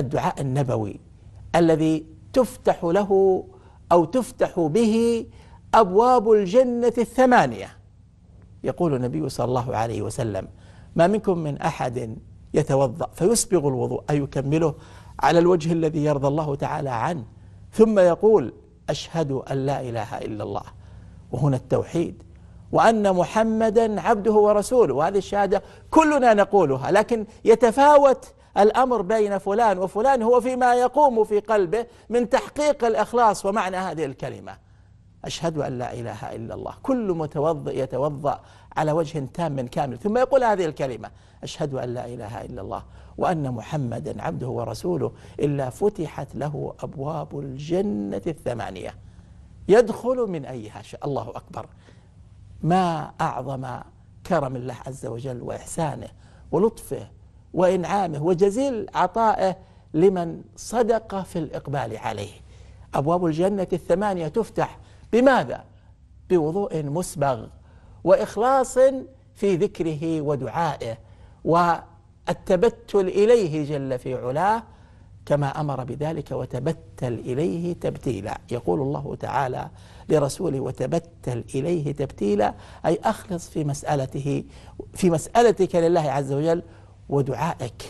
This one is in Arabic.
الدعاء النبوي الذي تفتح له أو تفتح به أبواب الجنة الثمانية يقول النبي صلى الله عليه وسلم ما منكم من أحد يتوضأ فيسبغ الوضوء أي يكمله على الوجه الذي يرضى الله تعالى عنه ثم يقول أشهد أن لا إله إلا الله وهنا التوحيد وأن محمدا عبده ورسوله وهذه الشهادة كلنا نقولها لكن يتفاوت الأمر بين فلان وفلان هو فيما يقوم في قلبه من تحقيق الإخلاص ومعنى هذه الكلمة أشهد أن لا إله إلا الله كل متوضئ يتوضأ على وجه تام كامل ثم يقول هذه الكلمة أشهد أن لا إله إلا الله وأن محمدا عبده ورسوله إلا فتحت له أبواب الجنة الثمانية يدخل من أيها شاء الله أكبر ما أعظم كرم الله عز وجل وإحسانه ولطفه وإنعامه وجزيل عطائه لمن صدق في الإقبال عليه أبواب الجنة الثمانية تفتح بماذا؟ بوضوء مسبغ وإخلاص في ذكره ودعائه والتبتل إليه جل في علاه كما أمر بذلك وتبتل إليه تبتيلا يقول الله تعالى لرسوله وتبتل إليه تبتيلا أي أخلص في مسألته في مسألتك لله عز وجل ودعائك